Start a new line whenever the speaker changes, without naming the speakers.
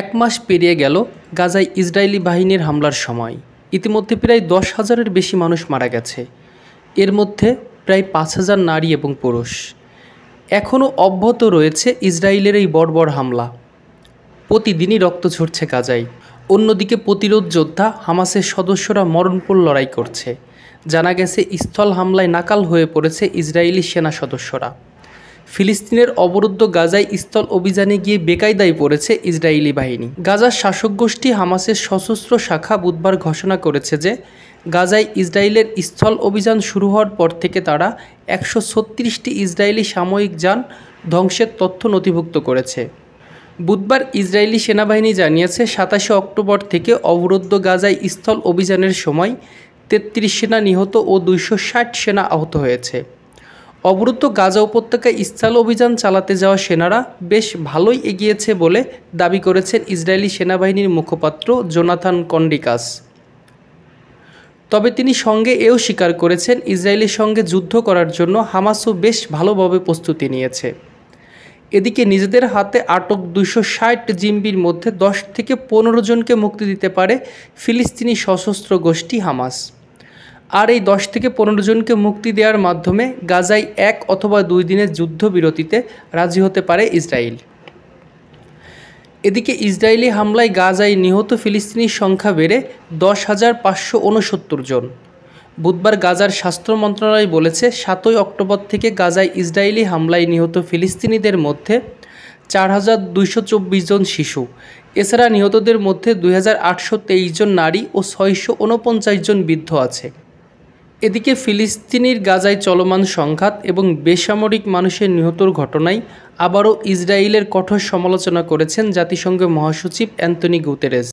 এক মাস পেরিয়ে গেল গাজায় ইসরায়েলি বাহিনীর হামলার সময় ইতিমধ্যে প্রায় দশ হাজারের বেশি মানুষ মারা গেছে এর মধ্যে প্রায় পাঁচ হাজার নারী এবং পুরুষ এখনও অব্যাহত রয়েছে ইসরায়েলের এই বড় হামলা প্রতিদিনই রক্ত ঝরছে গাজায় অন্যদিকে প্রতিরোধ যোদ্ধা হামাসের সদস্যরা মরণপোল লড়াই করছে জানা গেছে স্থল হামলায় নাকাল হয়ে পড়েছে ইসরায়েলি সেনা সদস্যরা ফিলিস্তিনের অবরুদ্ধ গাজায় স্থল অভিযানে গিয়ে বেকায়দায় পড়েছে ইসরায়েলি বাহিনী গাজার শাসক গোষ্ঠী হামাসের সশস্ত্র শাখা বুধবার ঘোষণা করেছে যে গাজায় ইসরায়েলের স্থল অভিযান শুরু হওয়ার পর থেকে তারা একশো ছত্রিশটি ইসরায়েলি সাময়িক যান ধ্বংসের তথ্য নথিভুক্ত করেছে বুধবার ইসরায়েলি সেনাবাহিনী জানিয়েছে সাতাশে অক্টোবর থেকে অবরুদ্ধ গাজায় স্থল অভিযানের সময় তেত্রিশ সেনা নিহত ও দুইশো সেনা আহত হয়েছে অবরুদ্ধ গাজা উপত্যকায় স্থল অভিযান চালাতে যাওয়া সেনারা বেশ ভালোই এগিয়েছে বলে দাবি করেছেন ইসরায়েলি সেনাবাহিনীর মুখপাত্র জোনাথান কন্ডিকাস তবে তিনি সঙ্গে এও স্বীকার করেছেন ইসরায়েলের সঙ্গে যুদ্ধ করার জন্য হামাসও বেশ ভালোভাবে প্রস্তুতি নিয়েছে এদিকে নিজেদের হাতে আটক দুশো ষাট জিম্বির মধ্যে দশ থেকে পনেরো জনকে মুক্তি দিতে পারে ফিলিস্তিনি সশস্ত্র গোষ্ঠী হামাস আর এই দশ থেকে পনেরো জনকে মুক্তি দেওয়ার মাধ্যমে গাজায় এক অথবা দুই দিনের যুদ্ধবিরতিতে রাজি হতে পারে ইসরায়েল এদিকে ইসরায়েলি হামলায় গাজায় নিহত ফিলিস্তিনির সংখ্যা বেড়ে দশ হাজার পাঁচশো উনসত্তর জন বুধবার গাজার স্বাস্থ্য মন্ত্রণালয় বলেছে সাতই অক্টোবর থেকে গাজায় ইসরায়েলি হামলায় নিহত ফিলিস্তিনিদের মধ্যে চার হাজার দুইশো চব্বিশ জন শিশু এছাড়া নিহতদের মধ্যে দুই হাজার আটশো তেইশ জন নারী ও ছয়শো উনপঞ্চাশ জন বৃদ্ধ আছে এদিকে ফিলিস্তিনির গাজায় চলমান সংঘাত এবং বেসামরিক মানুষের নিহতর ঘটনায় আবারও ইসরায়েলের কঠোর সমালোচনা করেছেন জাতিসংঘ মহাসচিব অ্যান্টনি গুতেরেস